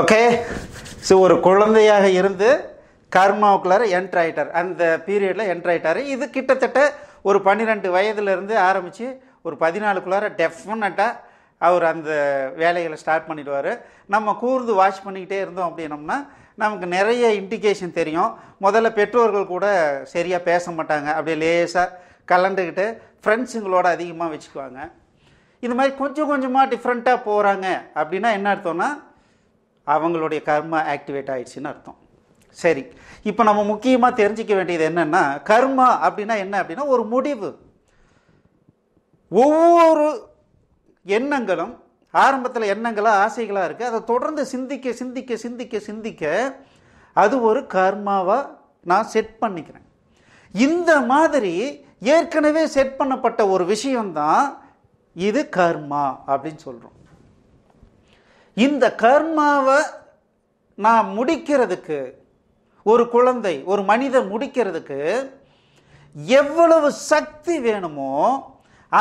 okay so ஒரு குழந்தையாக இருந்து கர்மாவுக்குள்ளார என்ட்ரு ஆகிட்டார் அந்த பீரியடில் என்ட்ரு ஆகிட்டார் இது கிட்டத்தட்ட ஒரு பன்னிரெண்டு வயதுலேருந்து ஆரம்பித்து ஒரு பதினாலுக்குள்ளார டெஃபினட்டாக அவர் அந்த வேலைகளை ஸ்டார்ட் பண்ணிவிடுவார் நம்ம கூர்ந்து வாட்ச் பண்ணிக்கிட்டே இருந்தோம் அப்படின்னம்னா நமக்கு நிறைய இண்டிகேஷன் தெரியும் முதல்ல பெற்றோர்கள் கூட சரியாக பேச மாட்டாங்க அப்படியே லேசாக கலந்துக்கிட்டு ஃப்ரெண்ட்ஸுங்களோட அதிகமாக வச்சுக்குவாங்க இந்த மாதிரி கொஞ்சம் கொஞ்சமாக டிஃப்ரெண்ட்டாக போகிறாங்க அப்படின்னா என்ன அர்த்தம்னா அவங்களுடைய கர்மா ஆக்டிவேட் ஆகிடுச்சின்னு அர்த்தம் சரி இப்போ நம்ம முக்கியமாக தெரிஞ்சிக்க வேண்டியது என்னென்னா கர்மா அப்படின்னா என்ன அப்படின்னா ஒரு முடிவு ஒவ்வொரு எண்ணங்களும் ஆரம்பத்தில் எண்ணங்களாக ஆசைகளாக இருக்குது அதை தொடர்ந்து சிந்திக்க சிந்திக்க சிந்திக்க சிந்திக்க அது ஒரு கர்மாவாக நான் செட் பண்ணிக்கிறேன் இந்த மாதிரி ஏற்கனவே செட் பண்ணப்பட்ட ஒரு விஷயம்தான் இது கர்மா அப்படின்னு சொல்கிறோம் இந்த கர்மாவை நான் முடிக்கிறதுக்கு ஒரு குழந்தை ஒரு மனிதன் முடிக்கிறதுக்கு எவ்வளவு சக்தி வேணுமோ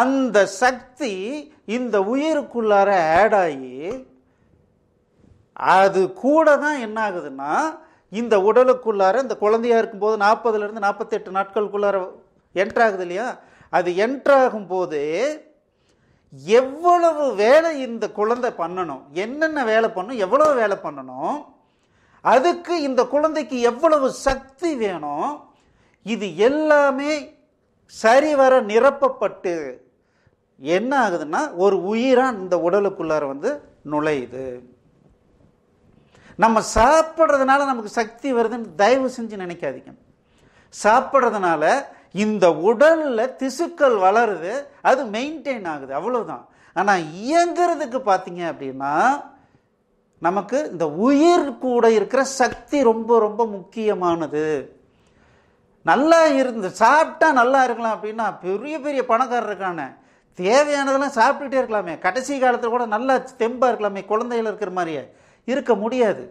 அந்த சக்தி இந்த உயிருக்குள்ளார ஆட் ஆகி அது கூட தான் என்ன ஆகுதுன்னா இந்த உடலுக்குள்ளார இந்த குழந்தையாக இருக்கும்போது நாற்பதுலேருந்து நாற்பத்தெட்டு நாட்களுக்குள்ளார என்ட்ராகுது இல்லையா அது என்ட்ராகும் போது எவ்வளவு வேலை இந்த குழந்தை பண்ணணும் என்னென்ன வேலை பண்ணணும் எவ்வளவு வேலை பண்ணணும் அதுக்கு இந்த குழந்தைக்கு எவ்வளவு சக்தி வேணும் இது எல்லாமே சரிவர நிரப்பப்பட்டு என்ன ஆகுதுன்னா ஒரு உயிரான இந்த உடலுக்குள்ளார வந்து நுழையுது நம்ம சாப்பிட்றதுனால நமக்கு சக்தி வருதுன்னு தயவு செஞ்சு நினைக்காதீங்க சாப்பிட்றதுனால இந்த உடலில் திசுக்கள் வளருது அது மெயின்டைன் ஆகுது அவ்வளோதான் ஆனால் இயங்கிறதுக்கு பார்த்தீங்க அப்படின்னா நமக்கு இந்த உயிர் கூட இருக்கிற சக்தி ரொம்ப ரொம்ப முக்கியமானது நல்லா இருந்து சாப்பிட்டா நல்லா இருக்கலாம் அப்படின்னா பெரிய பெரிய பணக்காரர் தேவையானதெல்லாம் சாப்பிட்டுட்டே இருக்கலாமே கடைசி காலத்தில் கூட நல்லா தெம்பாக இருக்கலாமே குழந்தைகள் இருக்கிற மாதிரியே இருக்க முடியாது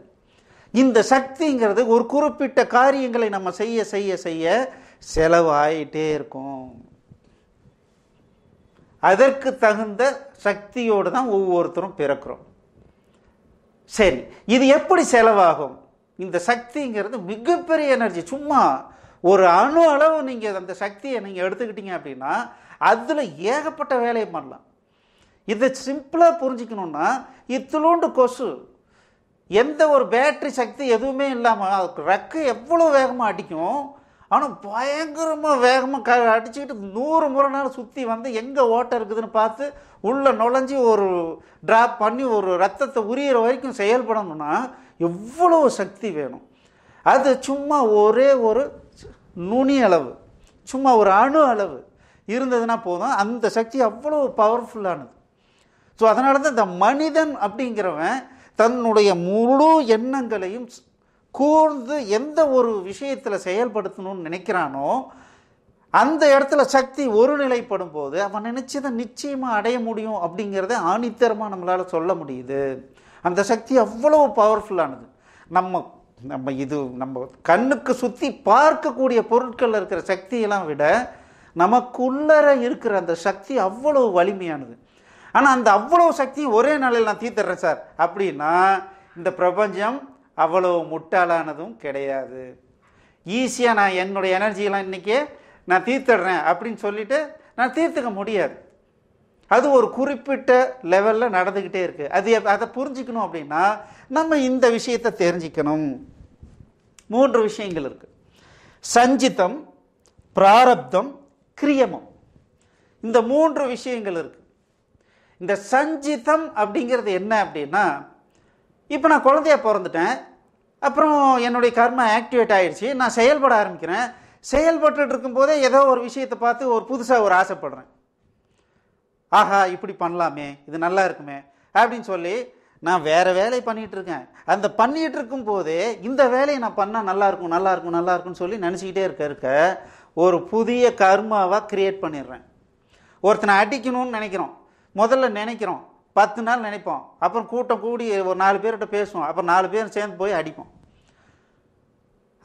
இந்த சக்திங்கிறது ஒரு குறிப்பிட்ட காரியங்களை நம்ம செய்ய செய்ய செய்ய செலவு ஆகிட்டே இருக்கும் அதற்கு தகுந்த சக்தியோடு தான் ஒவ்வொருத்தரும் பிறக்கிறோம் சரி இது எப்படி செலவாகும் இந்த சக்திங்கிறது மிகப்பெரிய எனர்ஜி சும்மா ஒரு அணு அளவு நீங்கள் அந்த சக்தியை நீங்கள் எடுத்துக்கிட்டீங்க அப்படின்னா அதில் ஏகப்பட்ட வேலையை பண்ணலாம் இதை சிம்பிளாக புரிஞ்சுக்கணுன்னா இத்துலோண்டு கொசு எந்த ஒரு பேட்ரி சக்தி எதுவுமே இல்லாமல் அதுக்கு ரக்கு எவ்வளோ வேகமாக அடிக்கும் ஆனால் பயங்கரமாக வேகமாக க அடிச்சுக்கிட்டு நூறு முறை நேரம் சுற்றி வந்து எங்கே ஓட்டம் இருக்குதுன்னு பார்த்து உள்ளே நுழைஞ்சி ஒரு ட்ராப் பண்ணி ஒரு ரத்தத்தை உரியிற வரைக்கும் செயல்படணும்னா எவ்வளோ சக்தி வேணும் அது சும்மா ஒரே ஒரு நுனி அளவு சும்மா ஒரு அணு அளவு இருந்ததுன்னா போதும் அந்த சக்தி அவ்வளோ பவர்ஃபுல்லானது ஸோ அதனால தான் இந்த மனிதன் அப்படிங்கிறவன் தன்னுடைய முழு எண்ணங்களையும் கூர்ந்து எந்த ஒரு விஷயத்தில் செயல்படுத்தணும்னு நினைக்கிறானோ அந்த இடத்துல சக்தி ஒரு நிலைப்படும் போது அவன் நினைச்சதை நிச்சயமாக அடைய முடியும் அப்படிங்கிறத ஆணித்தரமாக நம்மளால் சொல்ல முடியுது அந்த சக்தி அவ்வளோ பவர்ஃபுல்லானது நம்ம நம்ம இது நம்ம கண்ணுக்கு சுற்றி பார்க்கக்கூடிய பொருட்களில் இருக்கிற சக்தியெல்லாம் விட நமக்குள்ளர இருக்கிற அந்த சக்தி அவ்வளோ வலிமையானது ஆனால் அந்த அவ்வளோ சக்தி ஒரே நாளில் நான் தீர்த்துறேன் சார் அப்படின்னா இந்த பிரபஞ்சம் அவ்வளவு முட்டாளானதும் கிடையாது ஈஸியாக நான் என்னுடைய எனர்ஜியெலாம் இன்றைக்கி நான் தீர்த்துடுறேன் அப்படின்னு சொல்லிவிட்டு நான் தீர்த்துக்க முடியாது அது ஒரு குறிப்பிட்ட லெவலில் நடந்துக்கிட்டே இருக்குது அது அதை புரிஞ்சுக்கணும் அப்படின்னா நம்ம இந்த விஷயத்தை தெரிஞ்சுக்கணும் மூன்று விஷயங்கள் இருக்குது சஞ்சித்தம் பிராரப்தம் கிரியமம் இந்த மூன்று விஷயங்கள் இருக்குது இந்த சஞ்சித்தம் அப்படிங்கிறது என்ன அப்படின்னா இப்போ நான் குழந்தையாக பிறந்துட்டேன் அப்புறம் என்னுடைய கர்ம ஆக்டிவேட் ஆகிடுச்சி நான் செயல்பட ஆரம்பிக்கிறேன் செயல்பட்டு இருக்கும்போதே ஏதோ ஒரு விஷயத்தை பார்த்து ஒரு புதுசாக ஒரு ஆசைப்படுறேன் ஆஹா இப்படி பண்ணலாமே இது நல்லா இருக்குமே அப்படின்னு சொல்லி நான் வேறு வேலையை பண்ணிகிட்டு இருக்கேன் அந்த பண்ணிகிட்டு இருக்கும்போதே இந்த வேலையை நான் பண்ணால் நல்லாயிருக்கும் நல்லாயிருக்கும் நல்லாயிருக்கும்னு சொல்லி நினச்சிக்கிட்டே இருக்க இருக்க ஒரு புதிய கர்மாவாக க்ரியேட் பண்ணிடுறேன் ஒருத்தனை அடிக்கணும்னு நினைக்கிறோம் முதல்ல நினைக்கிறோம் பத்து நாள் நினைப்போம் அப்புறம் கூட்டம் கூடி ஒரு நாலு பேர்கிட்ட பேசுவோம் அப்புறம் நாலு பேர் சேர்ந்து போய் அடிப்போம்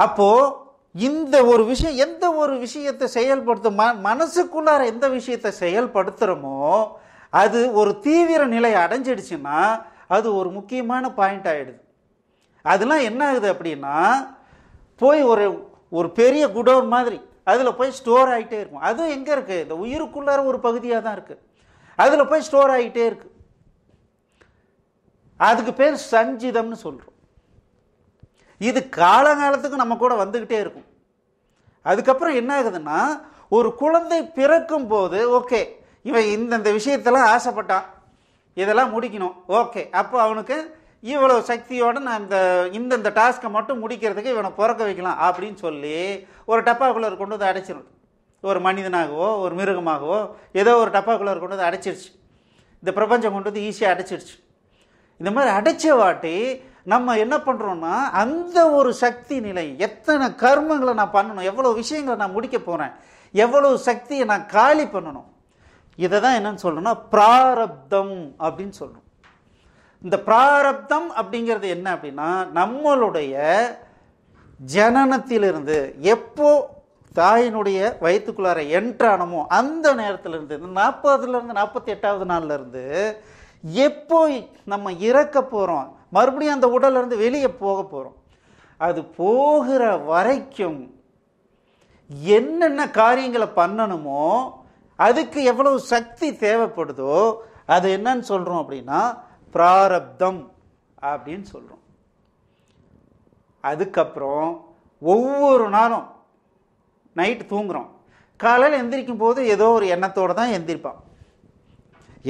அப்போது இந்த ஒரு விஷயம் எந்த ஒரு விஷயத்தை செயல்படுத்த ம மனசுக்குள்ளார எந்த விஷயத்தை செயல்படுத்துகிறோமோ அது ஒரு தீவிர நிலை அடைஞ்சிடுச்சுன்னா அது ஒரு முக்கியமான பாயிண்ட் ஆகிடுது அதெல்லாம் என்ன ஆகுது அப்படின்னா போய் ஒரு ஒரு பெரிய குடோன் மாதிரி அதில் போய் ஸ்டோர் ஆகிட்டே இருக்கும் அதுவும் எங்கே இருக்குது இந்த உயிருக்குள்ளார ஒரு பகுதியாக தான் இருக்குது அதில் போய் ஸ்டோர் ஆகிட்டே இருக்குது அதுக்கு பேர் சஞ்சிதம்னு சொல்கிறோம் இது காலங்காலத்துக்கு நம்ம கூட வந்துக்கிட்டே இருக்கும் அதுக்கப்புறம் என்ன ஆகுதுன்னா ஒரு குழந்தை பிறக்கும் போது ஓகே இவன் இந்தந்த விஷயத்தெல்லாம் ஆசைப்பட்டான் இதெல்லாம் முடிக்கணும் ஓகே அப்போ அவனுக்கு இவ்வளோ சக்தியோடு நான் இந்த இந்தந்த டாஸ்க்கை மட்டும் முடிக்கிறதுக்கு இவனை பிறக்க வைக்கலாம் அப்படின்னு சொல்லி ஒரு டப்பாக்குள்ளர் கொண்டு வந்து அடைச்சிடும் ஒரு மனிதனாகவோ ஒரு மிருகமாகவோ ஏதோ ஒரு டப்பாக்குள்ளர் கொண்டு வந்து அடைச்சிருச்சு இந்த பிரபஞ்சம் கொண்டு வந்து ஈஸியாக அடைச்சிருச்சு இந்த மாதிரி அடைச்ச வாட்டி நம்ம என்ன பண்ணுறோம்னா அந்த ஒரு சக்தி நிலை எத்தனை கர்மங்களை நான் பண்ணணும் எவ்வளோ விஷயங்களை நான் முடிக்க போகிறேன் எவ்வளோ சக்தியை நான் காலி பண்ணணும் இதை தான் என்னன்னு சொல்லணும்னா பிராரப்தம் அப்படின்னு சொல்லணும் இந்த பிராரப்தம் அப்படிங்கிறது என்ன அப்படின்னா நம்மளுடைய ஜனனத்திலிருந்து எப்போ தாயினுடைய வயிற்றுக்குள்ளார என்ட்ரானமோ அந்த நேரத்திலிருந்து நாற்பதுலேருந்து நாற்பத்தி எட்டாவது நாள்லேருந்து இருந்து எப்போ நம்ம இறக்க போகிறோம் மறுபடியும் அந்த உடலிருந்து வெளியே போக போகிறோம் அது போகிற வரைக்கும் என்னென்ன காரியங்களை பண்ணணுமோ அதுக்கு எவ்வளவு சக்தி தேவைப்படுதோ அது என்னன்னு சொல்கிறோம் அப்படின்னா பிராரப்தம் அப்படின்னு சொல்கிறோம் அதுக்கப்புறம் ஒவ்வொரு நாளும் நைட்டு தூங்குறோம் காலையில் எந்திரிக்கும் போது ஏதோ ஒரு எண்ணத்தோடு தான் எந்திரிப்பான்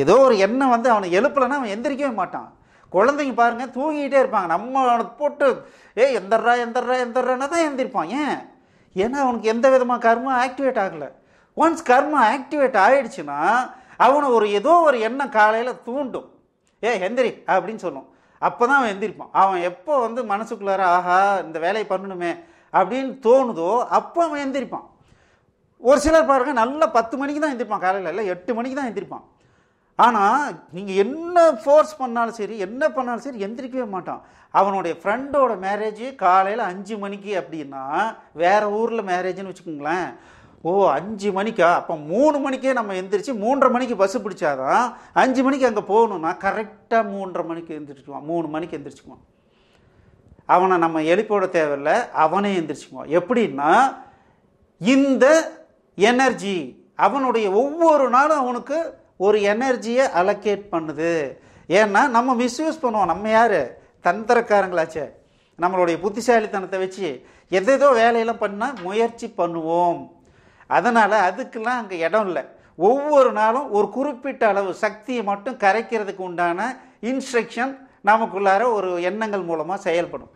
ஏதோ ஒரு எண்ணம் வந்து அவனை எழுப்பலைன்னா அவன் எந்திரிக்கவே மாட்டான் குழந்தைங்க பாருங்கள் தூங்கிக்கிட்டே இருப்பாங்க நம்ம அவனுக்கு போட்டு ஏ எந்தர்றா எந்தர்றா எந்தர்றான்னா தான் எந்திரிப்பான் ஏன் ஏன்னா அவனுக்கு எந்த விதமாக கர்மம் ஆக்டிவேட் ஆகலை ஒன்ஸ் கர்மம் ஆக்டிவேட் ஆகிடுச்சுன்னா அவனை ஒரு ஏதோ ஒரு எண்ணம் காலையில் தூண்டும் ஏ எந்திரி அப்படின்னு சொல்லும் அப்போ தான் அவன் எந்திரிப்பான் அவன் எப்போ வந்து மனசுக்குள்ளார ஆஹா இந்த வேலையை பண்ணணுமே அப்படின்னு தோணுதோ அப்போ அவன் எந்திரிப்பான் ஒரு சிலர் பாருங்கள் நல்லா பத்து மணிக்கு தான் எந்திரிப்பான் காலையில் இல்லை எட்டு மணிக்கு தான் எந்திரிப்பான் ஆனால் நீங்கள் என்ன ஃபோர்ஸ் பண்ணாலும் சரி என்ன பண்ணாலும் சரி எந்திரிக்கவே மாட்டான் அவனுடைய ஃப்ரெண்டோட மேரேஜ் காலையில் அஞ்சு மணிக்கு அப்படின்னா வேறு ஊரில் மேரேஜ்னு வச்சுக்கோங்களேன் ஓ அஞ்சு மணிக்கா அப்போ மூணு மணிக்கே நம்ம எந்திரிச்சு மூன்றரை மணிக்கு பஸ்ஸு பிடிச்சாதான் அஞ்சு மணிக்கு அங்கே போகணும்னா கரெக்டாக மூன்றரை மணிக்கு எந்திரிச்சுக்குவான் மூணு மணிக்கு எந்திரிச்சுக்குவான் அவனை நம்ம எழுப்போட தேவையில்லை அவனே எந்திரிச்சுக்குவான் எப்படின்னா இந்த எனர்ஜி அவனுடைய ஒவ்வொரு நாளும் அவனுக்கு ஒரு எனர்ஜியை அலோகேட் பண்ணுது ஏன்னா நம்ம மிஸ்யூஸ் பண்ணுவோம் நம்ம யார் தந்திரக்காரங்களாச்சே நம்மளுடைய புத்திசாலித்தனத்தை வச்சு எதேதோ வேலையெல்லாம் பண்ணால் முயற்சி பண்ணுவோம் அதனால் அதுக்கெல்லாம் அங்கே இடம் இல்லை ஒவ்வொரு நாளும் ஒரு குறிப்பிட்ட அளவு சக்தியை மட்டும் கரைக்கிறதுக்கு உண்டான இன்ஸ்ட்ரக்ஷன் நமக்குள்ளார ஒரு எண்ணங்கள் மூலமாக செயல்படும்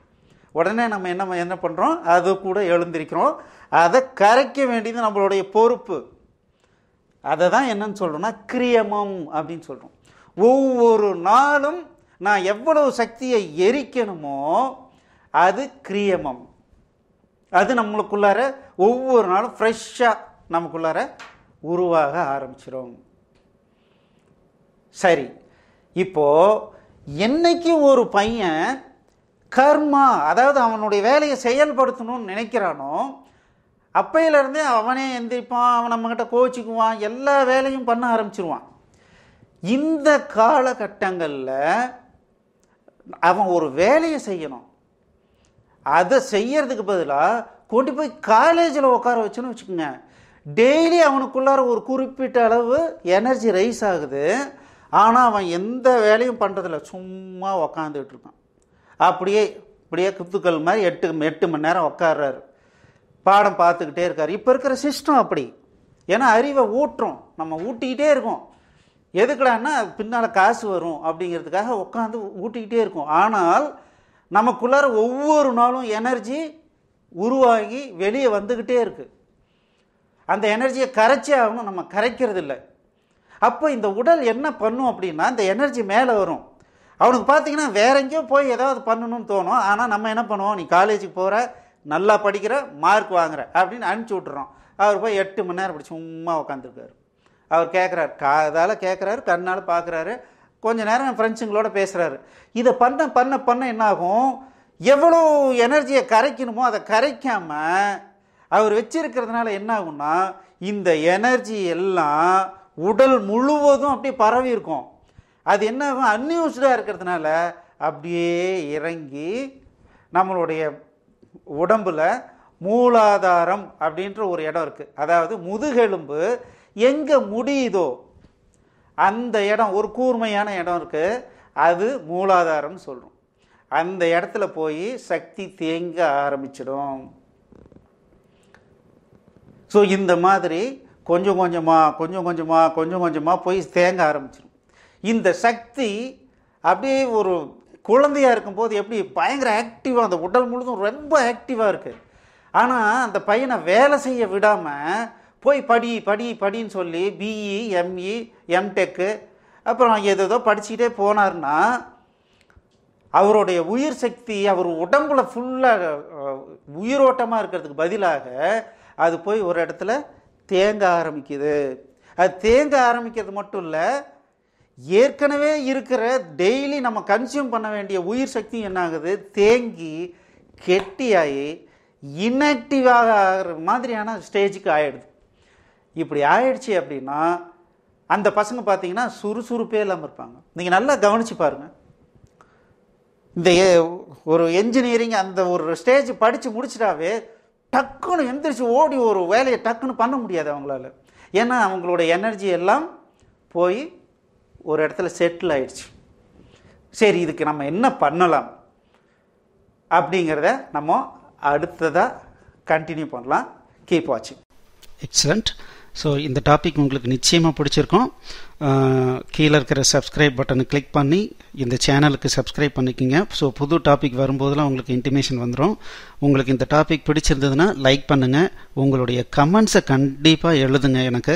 உடனே நம்ம என்ன என்ன பண்ணுறோம் அது கூட எழுந்திருக்கிறோம் அதை கரைக்க வேண்டியது நம்மளுடைய பொறுப்பு அதை தான் என்னன்னு சொல்கிறோம்னா கிரியமம் அப்படின்னு சொல்கிறோம் ஒவ்வொரு நாளும் நான் எவ்வளவு சக்தியை எரிக்கணுமோ அது கிரியமம் அது நம்மளுக்குள்ளார ஒவ்வொரு நாளும் ஃப்ரெஷ்ஷாக நமக்குள்ளார உருவாக ஆரம்பிச்சிடும் சரி இப்போது என்னைக்கு ஒரு பையன் கர்மா அதாவது அவனுடைய வேலையை செயல்படுத்தணும்னு நினைக்கிறானோ அப்பையிலேருந்தே அவனே எந்திரிப்பான் அவன் நம்மக்கிட்ட கோச்சிக்குவான் எல்லா வேலையும் பண்ண ஆரம்பிச்சிருவான் இந்த காலகட்டங்களில் அவன் ஒரு வேலையை செய்யணும் அதை செய்யறதுக்கு பதிலாக கொண்டு போய் காலேஜில் உட்கார வச்சுன்னு வச்சுக்கோங்க டெய்லி அவனுக்குள்ளார ஒரு குறிப்பிட்ட அளவு எனர்ஜி ரைஸ் ஆகுது ஆனால் அவன் எந்த வேலையும் பண்ணுறதில்ல சும்மா உக்காந்துக்கிட்டு இருக்கான் அப்படியே இப்படியே குத்துக்கள் மாதிரி எட்டு எட்டு மணி நேரம் உட்காடுறாரு பாடம் பார்த்துக்கிட்டே இருக்கார் இப்போ இருக்கிற சிஸ்டம் அப்படி ஏன்னா அறிவை ஊட்டுறோம் நம்ம ஊட்டிக்கிட்டே இருக்கோம் எதுக்கடான்னா பின்னால் காசு வரும் அப்படிங்கிறதுக்காக உட்காந்து ஊட்டிக்கிட்டே இருக்கும் ஆனால் நமக்குள்ளார ஒவ்வொரு நாளும் எனர்ஜி உருவாகி வெளியே வந்துக்கிட்டே இருக்குது அந்த எனர்ஜியை கரைச்சே ஆகணும் நம்ம கரைக்கிறது இல்லை அப்போ இந்த உடல் என்ன பண்ணும் அப்படின்னா இந்த எனர்ஜி மேலே வரும் அவனுக்கு பார்த்தீங்கன்னா வேற எங்கேயோ போய் ஏதாவது பண்ணணும்னு தோணும் ஆனால் நம்ம என்ன பண்ணுவோம் நீ காலேஜுக்கு போகிற நல்லா படிக்கிற மார்க் வாங்குற அப்படின்னு அனுப்பிச்சி விட்டுறோம் அவர் போய் எட்டு மணி நேரம் அப்படி சும்மா உட்காந்துருக்காரு அவர் கேட்குறாரு காதால் கேட்குறாரு கண்ணால் பார்க்குறாரு கொஞ்ச நேரம் ஃப்ரெண்ட்ஸுங்களோட பேசுகிறாரு இதை பண்ண பண்ண பண்ண என்னாகும் எவ்வளோ எனர்ஜியை கரைக்கணுமோ அதை கரைக்காமல் அவர் வச்சிருக்கிறதுனால என்ன ஆகும்னா இந்த எனர்ஜி எல்லாம் உடல் முழுவதும் அப்படியே பரவி இருக்கும் அது என்ன ஆகும் அன்யூஸ்டாக இருக்கிறதுனால அப்படியே இறங்கி நம்மளுடைய உடம்புல மூலாதாரம் அப்படின்ற ஒரு இடம் இருக்குது அதாவது முதுகெலும்பு எங்கே முடியுதோ அந்த இடம் ஒரு கூர்மையான இடம் இருக்குது அது மூலாதாரம்னு சொல்கிறோம் அந்த இடத்துல போய் சக்தி தேங்க ஆரம்பிச்சிடும் ஸோ இந்த மாதிரி கொஞ்சம் கொஞ்சமாக கொஞ்சம் கொஞ்சமாக கொஞ்சம் கொஞ்சமாக போய் தேங்க ஆரம்பிச்சிடும் இந்த சக்தி அப்படியே ஒரு குழந்தையாக இருக்கும்போது எப்படி பயங்கர ஆக்டிவாக அந்த உடல் முழுதும் ரொம்ப ஆக்டிவாக இருக்குது ஆனால் அந்த பையனை வேலை செய்ய விடாமல் போய் படி படி படின்னு சொல்லி பிஇ எம்இ எம்டெக்கு அப்புறம் ஏதோ படிச்சுக்கிட்டே போனார்னா அவருடைய உயிர் சக்தி அவர் உடம்புல ஃபுல்லாக உயிரோட்டமாக இருக்கிறதுக்கு பதிலாக அது போய் ஒரு இடத்துல தேங்க ஆரம்பிக்குது அது தேங்க ஆரம்பிக்கிறது மட்டும் இல்லை ஏற்கனவே இருக்கிற டெய்லி நம்ம கன்சியூம் பண்ண வேண்டிய உயிர் சக்தி என்ன ஆகுது தேங்கி கெட்டியாகி இன்ஆக்டிவாக ஆகிற மாதிரியான ஸ்டேஜுக்கு ஆயிடுது இப்படி ஆயிடுச்சு அப்படின்னா அந்த பசங்க பார்த்தீங்கன்னா சுறுசுறுப்பே இல்லாமல் இருப்பாங்க நீங்கள் நல்லா கவனித்து பாருங்கள் இந்த ஒரு என்ஜினியரிங் அந்த ஒரு ஸ்டேஜ் படித்து முடிச்சிட்டாவே டக்குன்னு எந்திரிச்சு ஓடி ஒரு வேலையை டக்குன்னு பண்ண முடியாது அவங்களால ஏன்னா அவங்களோட எனர்ஜி எல்லாம் போய் ஒரு இடத்துல செட்டில் ஆயிடுச்சு சரி இதுக்கு நம்ம என்ன பண்ணலாம் அப்படிங்கிறத நம்ம அடுத்ததாக கண்டினியூ பண்ணலாம் கீப் வாட்சிங் எக்ஸலண்ட் ஸோ இந்த டாபிக் உங்களுக்கு நிச்சயமாக பிடிச்சிருக்கும் கீழே இருக்கிற சப்ஸ்கிரைப் பட்டனை கிளிக் பண்ணி இந்த சேனலுக்கு சப்ஸ்கிரைப் பண்ணிக்கிங்க ஸோ புது டாபிக் வரும்போதெல்லாம் உங்களுக்கு இன்டிமேஷன் வந்துடும் உங்களுக்கு இந்த டாபிக் பிடிச்சிருந்ததுன்னா லைக் பண்ணுங்கள் உங்களுடைய கமெண்ட்ஸை கண்டிப்பாக எழுதுங்க எனக்கு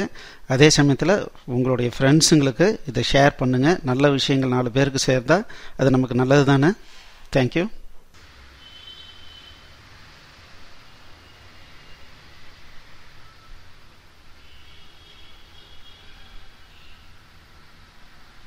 அதே சமயத்தில் உங்களுடைய ஃப்ரெண்ட்ஸுங்களுக்கு இதை ஷேர் பண்ணுங்கள் நல்ல விஷயங்கள் நாலு பேருக்கு சேர்ந்தால் அது நமக்கு நல்லது தானே தேங்க்யூ